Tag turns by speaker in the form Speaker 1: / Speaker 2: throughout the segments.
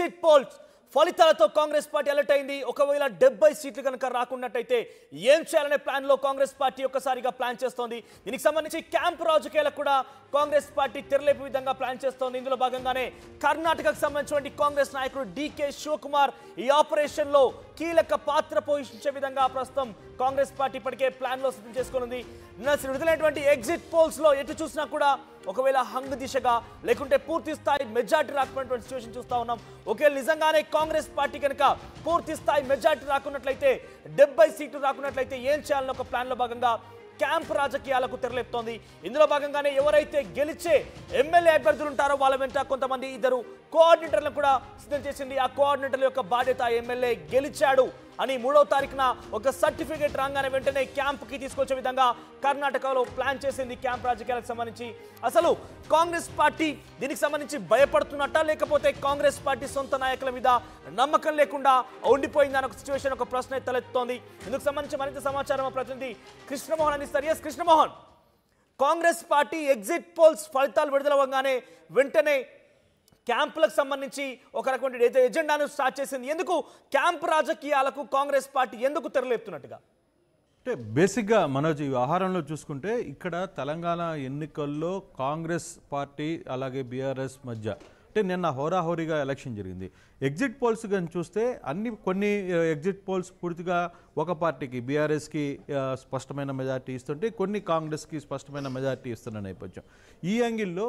Speaker 1: exit polls ఫలితాలతో Congress party alert అయింది ఒకవేళ డెబ్బై సీట్లు కనుక రాకున్నట్టయితే ఏం చేయాలనే ప్లాన్లో కాంగ్రెస్ పార్టీ ఒక్కసారిగా ప్లాన్ చేస్తోంది దీనికి సంబంధించి క్యాంప్ రాజకీయాలకు కూడా కాంగ్రెస్ పార్టీ తెరలేపు విధంగా ప్లాన్ చేస్తోంది ఇందులో భాగంగానే కర్ణాటకకు సంబంధించిన కాంగ్రెస్ నాయకుడు డికే శివకుమార్ ఈ ఆపరేషన్లో కీలక పాత్ర పోషించే విధంగా ప్రస్తుతం కాంగ్రెస్ పార్టీ ఇప్పటికే ప్లాన్లో సిద్ధం చేసుకోనుంది విడుదలైనటువంటి ఎగ్జిట్ పోల్స్లో ఎటు చూసినా కూడా ఒకవేళ హంగ్ దిశగా లేకుంటే పూర్తి స్థాయి మెజార్టీ రాకున్నటువంటి సిచ్యువేషన్ చూస్తూ ఉన్నాం ఒకవేళ నిజంగానే కాంగ్రెస్ పార్టీ కనుక పూర్తి స్థాయి మెజార్టీ రాకున్నట్లయితే డెబ్బై సీట్లు రాకున్నట్లయితే ఏం చేయాలని ఒక ప్లాన్లో భాగంగా క్యాంప్ రాజకీయాలకు తెరలేపుతోంది ఇందులో భాగంగానే ఎవరైతే గెలిచే ఎమ్మెల్యే అభ్యర్థులు ఉంటారో వాళ్ళ వెంట కొంతమంది ఇద్దరు కోఆర్డినేటర్లను కూడా సిద్ధం చేసింది ఆ కోఆర్డినేటర్ల యొక్క బాధ్యత ఎమ్మెల్యే గెలిచాడు అని మూడో తారీఖున ఒక సర్టిఫికేట్ రాగానే వెంటనే క్యాంప్కి తీసుకొచ్చే విధంగా కర్ణాటకలో ప్లాన్ చేసింది క్యాంప్ రాజకీయాలకు సంబంధించి అసలు కాంగ్రెస్ పార్టీ దీనికి సంబంధించి భయపడుతున్నట్ట లేకపోతే కాంగ్రెస్ పార్టీ సొంత నాయకుల మీద నమ్మకం లేకుండా ఉండిపోయిందని ఒక సిచ్యువేషన్ ఒక ప్రశ్న తలెత్తుతోంది ఇందుకు సంబంధించి మరింత సమాచారం ప్రతినిధి కృష్ణమోహన్ అందిస్తారు S Krishnamohan Congress party exit polls ఫలితాలు విడుదలవ్వగానే వెంటనే క్యాంపులకు సంబంధించి ఒక రకమైన ఎజెండాను స్టార్ట్ చేసింది ఎందుకు క్యాంప్ రాజకీయాలకు కాంగ్రెస్ పార్టీ ఎందుకు తెరలేపుతున్నట్టుగా
Speaker 2: అంటే బేసిక్గా మనోజ్ ఈ ఆహారంలో చూసుకుంటే ఇక్కడ తెలంగాణ ఎన్నికల్లో కాంగ్రెస్ పార్టీ అలాగే బీఆర్ఎస్ మధ్య అంటే నిన్న హోరాహోరీగా ఎలక్షన్ జరిగింది ఎగ్జిట్ పోల్స్ కానీ చూస్తే అన్ని కొన్ని ఎగ్జిట్ పోల్స్ పూర్తిగా ఒక పార్టీకి బీఆర్ఎస్కి స్పష్టమైన మెజార్టీ ఇస్తుంటే కొన్ని కాంగ్రెస్కి స్పష్టమైన మెజార్టీ ఇస్తున్న నేపథ్యం ఈ యాంగిల్లో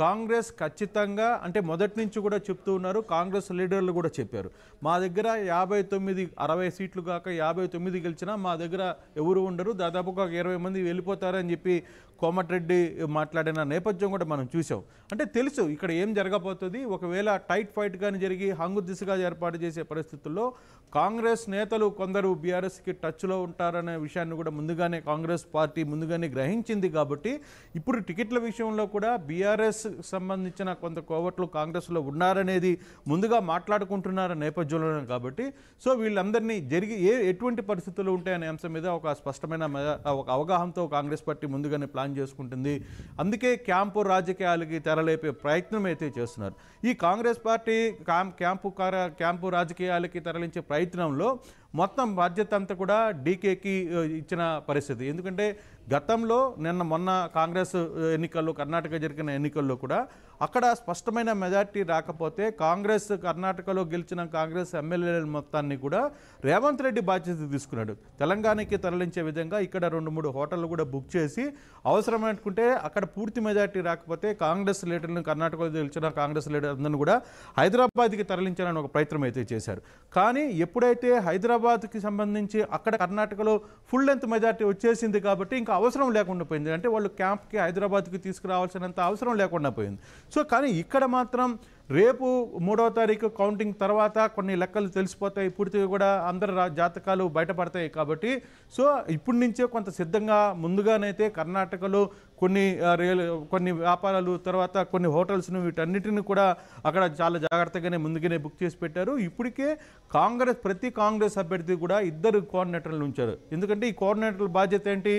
Speaker 2: కాంగ్రెస్ ఖచ్చితంగా అంటే మొదటి నుంచి కూడా చెప్తూ ఉన్నారు కాంగ్రెస్ లీడర్లు కూడా చెప్పారు మా దగ్గర యాభై తొమ్మిది అరవై సీట్లు కాక యాభై తొమ్మిది గెలిచినా మా దగ్గర ఎవరు ఉండరు దాదాపుగా ఇరవై మంది వెళ్ళిపోతారని చెప్పి కోమటిరెడ్డి మాట్లాడిన నేపథ్యం కూడా మనం చూసాం అంటే తెలుసు ఇక్కడ ఏం జరగబోతుంది ఒకవేళ టైట్ ఫైట్ కానీ జరిగి హంగు దిశగా ఏర్పాటు చేసే పరిస్థితుల్లో కాంగ్రెస్ నేతలు కొందరు బీఆర్ఎస్కి టచ్లో ఉంటారనే విషయాన్ని కూడా ముందుగానే కాంగ్రెస్ పార్టీ ముందుగానే గ్రహించింది కాబట్టి ఇప్పుడు టికెట్ల విషయంలో కూడా బీఆర్ఎస్ సంబంధించిన కొంత కోవట్లు కాంగ్రెస్లో ఉన్నారనేది ముందుగా మాట్లాడుకుంటున్నారనే నేపథ్యంలోనే కాబట్టి సో వీళ్ళందరినీ జరిగి ఏ ఎటువంటి పరిస్థితులు ఉంటాయనే అంశం మీద ఒక స్పష్టమైన ఒక అవగాహనతో కాంగ్రెస్ పార్టీ ముందుగానే ప్లాన్ ప్లాన్ చేసుకుంటుంది అందుకే క్యాంపు రాజకీయాలకి తెరలేపే ప్రయత్నం అయితే చేస్తున్నారు ఈ కాంగ్రెస్ పార్టీ క్యాంపు క్యాంపు రాజకీయాలకి తరలించే ప్రయత్నంలో మొత్తం బాధ్యత అంతా కూడా డీకేకి ఇచ్చిన పరిస్థితి ఎందుకంటే గతంలో నిన్న మొన్న కాంగ్రెస్ ఎన్నికల్లో కర్ణాటక జరిగిన ఎన్నికల్లో కూడా అక్కడ స్పష్టమైన మెజార్టీ రాకపోతే కాంగ్రెస్ కర్ణాటకలో గెలిచిన కాంగ్రెస్ ఎమ్మెల్యేల మొత్తాన్ని కూడా రేవంత్ రెడ్డి బాధ్యత తీసుకున్నాడు తెలంగాణకి తరలించే విధంగా ఇక్కడ రెండు మూడు హోటళ్ళు కూడా బుక్ చేసి అవసరమనుకుంటే అక్కడ పూర్తి మెజార్టీ రాకపోతే కాంగ్రెస్ లీడర్ని కర్ణాటకలో గెలిచిన కాంగ్రెస్ లీడర్ అందరిని కూడా హైదరాబాద్కి తరలించాలని ఒక ప్రయత్నం అయితే చేశారు కానీ ఎప్పుడైతే హైదరాబాద్కి సంబంధించి అక్కడ కర్ణాటకలో ఫుల్ లెంత్ మెజార్టీ వచ్చేసింది కాబట్టి ఇంకా అవసరం లేకుండా పోయింది అంటే వాళ్ళు క్యాంప్కి హైదరాబాద్కి తీసుకురావాల్సినంత అవసరం లేకుండా పోయింది సో కానీ ఇక్కడ మాత్రం రేపు మూడవ తారీఖు కౌంటింగ్ తర్వాత కొన్ని లెక్కలు తెలిసిపోతాయి పూర్తిగా కూడా అందరు జాతకాలు బయటపడతాయి కాబట్టి సో ఇప్పటి నుంచే కొంత సిద్ధంగా ముందుగానైతే కర్ణాటకలో కొన్ని రియల్ కొన్ని వ్యాపారాలు తర్వాత కొన్ని హోటల్స్ను వీటన్నిటిని కూడా అక్కడ చాలా జాగ్రత్తగానే ముందుగానే బుక్ చేసి పెట్టారు ఇప్పటికే కాంగ్రెస్ ప్రతి కాంగ్రెస్ అభ్యర్థి కూడా ఇద్దరు కోఆర్డినేటర్లు ఉంచారు ఎందుకంటే ఈ కోఆర్డినేటర్ల బాధ్యత ఏంటి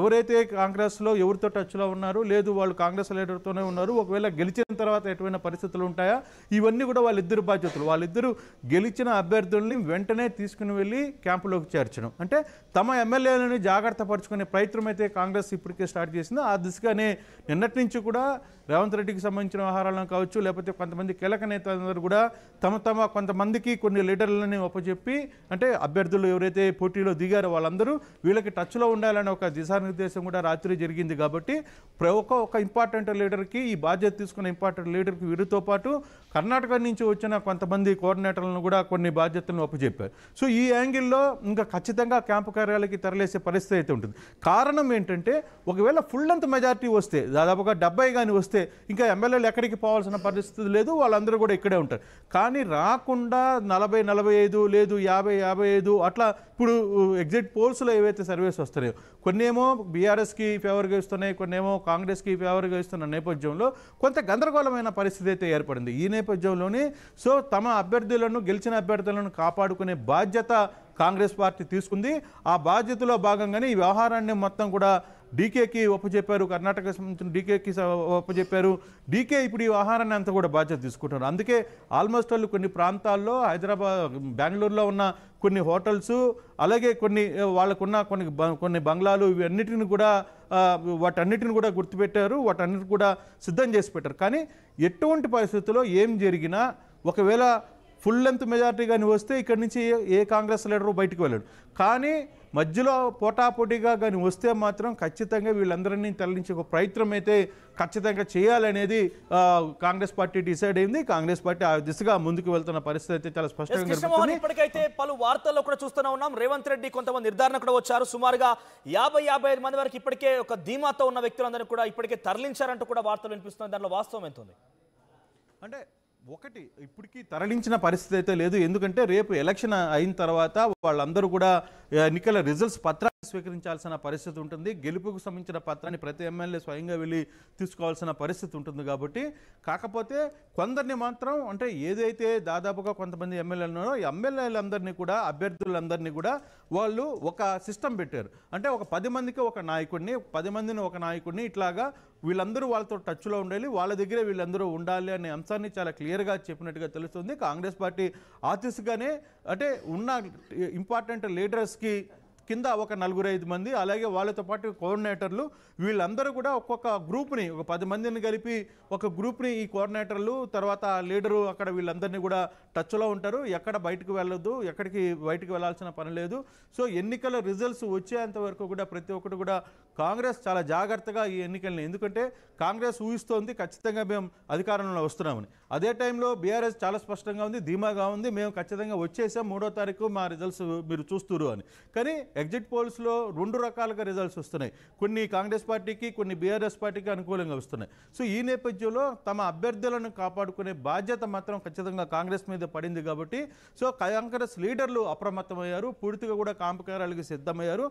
Speaker 2: ఎవరైతే కాంగ్రెస్లో ఎవరితో టచ్లో ఉన్నారు లేదు వాళ్ళు కాంగ్రెస్ లీడర్తోనే ఉన్నారు ఒకవేళ గెలిచిన తర్వాత ఎటువంటి పరిస్థితులు ఉంటాయి ఉన్నాయా ఇవన్నీ కూడా వాళ్ళిద్దరు బాధ్యతలు వాళ్ళిద్దరూ గెలిచిన అభ్యర్థుల్ని వెంటనే తీసుకుని వెళ్ళి క్యాంపులోకి చేర్చడం అంటే తమ ఎమ్మెల్యేలను జాగ్రత్త పరుచుకునే ప్రయత్నం అయితే కాంగ్రెస్ ఇప్పటికే స్టార్ట్ చేసిందో ఆ దిశగానే నిన్నటి నుంచి కూడా రేవంత్ రెడ్డికి సంబంధించిన వ్యవహారాలను కావచ్చు లేకపోతే కొంతమంది కీలక నేతలందరూ కూడా తమ తమ కొంతమందికి కొన్ని లీడర్లని ఒప్పచెప్పి అంటే అభ్యర్థులు ఎవరైతే పోటీలో దిగారో వాళ్ళందరూ వీళ్ళకి టచ్లో ఉండాలనే ఒక దిశానిర్దేశం కూడా రాత్రి జరిగింది కాబట్టి ఒక ఒక ఇంపార్టెంట్ లీడర్కి ఈ బాధ్యత తీసుకున్న ఇంపార్టెంట్ లీడర్కి వీరితో పాటు కర్ణాటక నుంచి వచ్చిన కొంతమంది కోఆర్డినేటర్లను కూడా కొన్ని బాధ్యతలను అప్పచెప్పారు సో ఈ యాంగిల్లో ఇంకా ఖచ్చితంగా క్యాంపు కార్యాలకి తరలేసే పరిస్థితి అయితే ఉంటుంది కారణం ఏంటంటే ఒకవేళ ఫుల్ అంత మెజార్టీ వస్తే దాదాపుగా డెబ్బై కానీ వస్తే ఇంకా ఎమ్మెల్యేలు ఎక్కడికి పోవాల్సిన పరిస్థితి లేదు వాళ్ళందరూ కూడా ఇక్కడే ఉంటారు కానీ రాకుండా నలభై నలభై ఐదు లేదు యాభై యాభై ఐదు అట్లా ఇప్పుడు ఎగ్జిట్ పోల్స్లో ఏవైతే సర్వేస్ వస్తున్నాయో కొన్నేమో బీఆర్ఎస్కి ఫేవర్గా ఇస్తున్నాయి కొన్నేమో కాంగ్రెస్కి ఫేవర్గా ఇస్తున్న నేపథ్యంలో కొంత గందరగోళమైన పరిస్థితి అయితే ఏర్పడింది ఉంది ఈ నేపథ్యంలోనే సో తమ అభ్యర్థులను గెలిచిన అభ్యర్థులను కాపాడుకునే బాధ్యత కాంగ్రెస్ పార్టీ తీసుకుంది ఆ బాధ్యతలో భాగంగానే ఈ వ్యవహారాన్ని మొత్తం కూడా డీకేకి ఒప్పచెప్పారు కర్ణాటక సంబంధించిన డీకేకి ఒప్పచెప్పారు డీకే ఇప్పుడు ఈ ఆహారాన్ని అంతా కూడా బాధ్యత తీసుకుంటున్నారు అందుకే ఆల్మోస్ట్ వాళ్ళు కొన్ని ప్రాంతాల్లో హైదరాబాద్ బెంగళూరులో ఉన్న కొన్ని హోటల్స్ అలాగే కొన్ని వాళ్ళకున్న కొన్ని కొన్ని బంగ్లాలు ఇవన్నిటిని కూడా వాటన్నిటిని కూడా గుర్తుపెట్టారు వాటన్నిటిని కూడా సిద్ధం చేసి పెట్టారు కానీ ఎటువంటి పరిస్థితుల్లో ఏం జరిగినా ఒకవేళ ఫుల్ లెంత్ మెజార్టీ కానీ వస్తే ఇక్కడి నుంచి ఏ కాంగ్రెస్ లీడరు బయటకు వెళ్ళాడు కానీ మధ్యలో పోటాపోటీగా కానీ వస్తే మాత్రం ఖచ్చితంగా వీళ్ళందరినీ తరలించే ఒక ప్రయత్నం అయితే ఖచ్చితంగా చేయాలనేది కాంగ్రెస్ పార్టీ డిసైడ్ అయింది కాంగ్రెస్ పార్టీ ఆ దిశగా ముందుకు వెళ్తున్న పరిస్థితి అయితే చాలా స్పష్టంగా
Speaker 1: ఇప్పటికైతే పలు వార్తల్లో కూడా చూస్తూనే ఉన్నాం రేవంత్ రెడ్డి కొంతమంది నిర్ధారణ కూడా వచ్చారు సుమారుగా యాభై యాభై ఐదు మంది వరకు ఇప్పటికే ఒక ధీమాతో ఉన్న వ్యక్తులందరినీ కూడా ఇప్పటికే తరలించారంటూ కూడా వార్తలు వినిపిస్తున్నాయి దానిలో వాస్తవం ఎంత ఉంది
Speaker 2: అంటే ఒకటి ఇప్పటికీ తరలించిన పరిస్థితి అయితే లేదు ఎందుకంటే రేపు ఎలక్షన్ అయిన తర్వాత వాళ్ళందరూ కూడా ఎన్నికల రిజల్ట్స్ పత్రాన్ని స్వీకరించాల్సిన పరిస్థితి ఉంటుంది గెలుపుకు సంబంధించిన పత్రాన్ని ప్రతి ఎమ్మెల్యే స్వయంగా వెళ్ళి తీసుకోవాల్సిన పరిస్థితి ఉంటుంది కాబట్టి కాకపోతే కొందరిని మాత్రం అంటే ఏదైతే దాదాపుగా కొంతమంది ఎమ్మెల్యేలు ఉన్నారో ఎమ్మెల్యేలందరినీ కూడా అభ్యర్థులందరినీ కూడా వాళ్ళు ఒక సిస్టమ్ పెట్టారు అంటే ఒక పది మందికి ఒక నాయకుడిని పది మందిని ఒక నాయకుడిని ఇట్లాగా వీళ్ళందరూ వాళ్ళతో టచ్లో ఉండాలి వాళ్ళ దగ్గరే వీళ్ళందరూ ఉండాలి అనే అంశాన్ని చాలా క్లియర్గా చెప్పినట్టుగా తెలుస్తుంది కాంగ్రెస్ పార్టీ ఆతిస్గానే అంటే ఉన్న ఇంపార్టెంట్ లీడర్స్కి కింద ఒక నలుగురు ఐదు మంది అలాగే వాళ్ళతో పాటు కోఆర్డినేటర్లు వీళ్ళందరూ కూడా ఒక్కొక్క గ్రూప్ని ఒక పది మందిని కలిపి ఒక గ్రూప్ని ఈ కోఆర్డినేటర్లు తర్వాత లీడరు అక్కడ వీళ్ళందరినీ కూడా టచ్లో ఉంటారు ఎక్కడ బయటకు వెళ్ళదు ఎక్కడికి బయటకు వెళ్ళాల్సిన పని లేదు సో ఎన్నికల రిజల్ట్స్ వచ్చేంత వరకు కూడా ప్రతి ఒక్కరు కూడా కాంగ్రెస్ చాలా జాగ్రత్తగా ఈ ఎన్నికల్ని ఎందుకంటే కాంగ్రెస్ ఊహిస్తోంది ఖచ్చితంగా మేము అధికారంలో వస్తున్నామని అదే టైంలో బీఆర్ఎస్ చాలా స్పష్టంగా ఉంది ధీమాగా ఉంది మేము ఖచ్చితంగా వచ్చేసాం మూడో తారీఖు మా రిజల్ట్స్ మీరు చూస్తురు అని కానీ ఎగ్జిట్ పోల్స్లో రెండు రకాలుగా రిజల్ట్స్ వస్తున్నాయి కొన్ని కాంగ్రెస్ పార్టీకి కొన్ని బీఆర్ఎస్ పార్టీకి అనుకూలంగా వస్తున్నాయి సో ఈ నేపథ్యంలో తమ అభ్యర్థులను కాపాడుకునే బాధ్యత మాత్రం ఖచ్చితంగా కాంగ్రెస్ మీద పడింది కాబట్టి సో కాంగ్రెస్ లీడర్లు అప్రమత్తమయ్యారు పూర్తిగా కూడా కాంపకారాలకు సిద్ధమయ్యారు